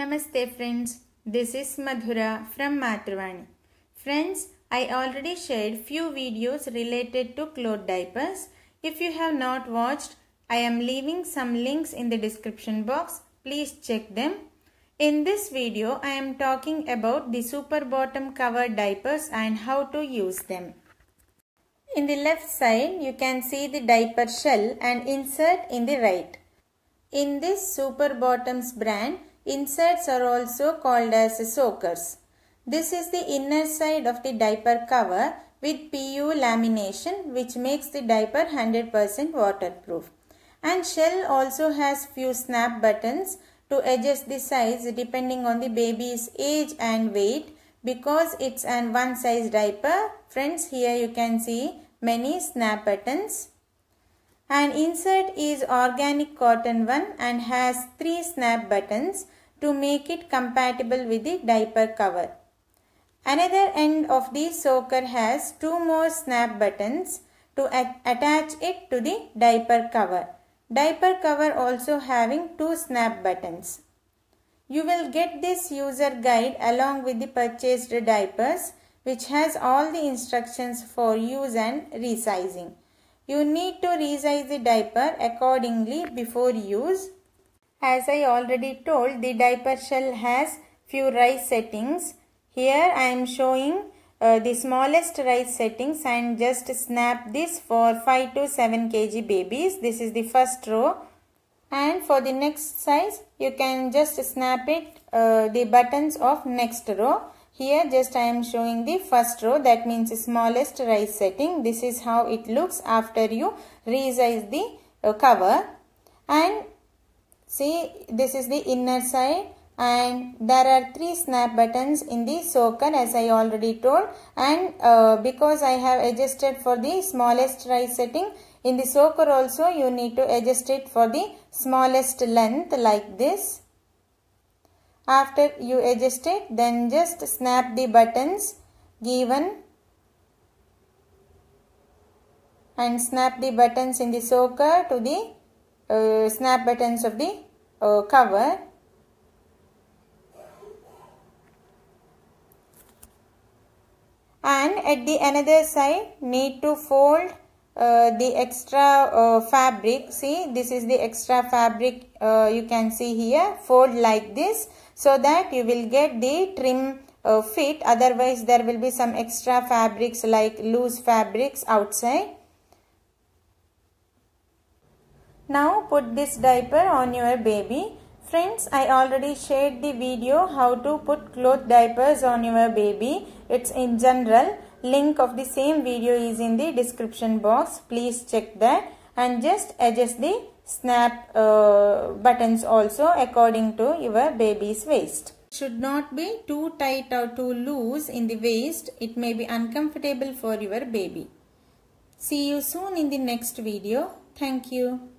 Namaste friends, this is Madhura from Matravani. Friends, I already shared few videos related to cloth diapers. If you have not watched, I am leaving some links in the description box. Please check them. In this video, I am talking about the super bottom cover diapers and how to use them. In the left side, you can see the diaper shell and insert in the right. In this super bottoms brand, Inserts are also called as soakers. This is the inner side of the diaper cover with PU lamination which makes the diaper 100% waterproof. And shell also has few snap buttons to adjust the size depending on the baby's age and weight because it's an one size diaper. Friends here you can see many snap buttons an insert is organic cotton one and has three snap buttons to make it compatible with the diaper cover. Another end of the soaker has two more snap buttons to attach it to the diaper cover. Diaper cover also having two snap buttons. You will get this user guide along with the purchased diapers which has all the instructions for use and resizing. You need to resize the diaper accordingly before use. As I already told, the diaper shell has few rise settings. Here I am showing uh, the smallest rise settings and just snap this for 5 to 7 kg babies. This is the first row. And for the next size, you can just snap it uh, the buttons of next row. Here just I am showing the first row that means smallest rise setting. This is how it looks after you resize the uh, cover. And see this is the inner side and there are three snap buttons in the soaker as I already told and uh, because I have adjusted for the smallest rise setting in the soaker also you need to adjust it for the smallest length like this. After you adjust it, then just snap the buttons given and snap the buttons in the soaker to the uh, snap buttons of the uh, cover. And at the another side need to fold uh, the extra uh, fabric see this is the extra fabric uh, you can see here fold like this so that you will get the trim uh, fit otherwise there will be some extra fabrics like loose fabrics outside now put this diaper on your baby Friends, I already shared the video how to put cloth diapers on your baby. It's in general. Link of the same video is in the description box. Please check that and just adjust the snap uh, buttons also according to your baby's waist. Should not be too tight or too loose in the waist. It may be uncomfortable for your baby. See you soon in the next video. Thank you.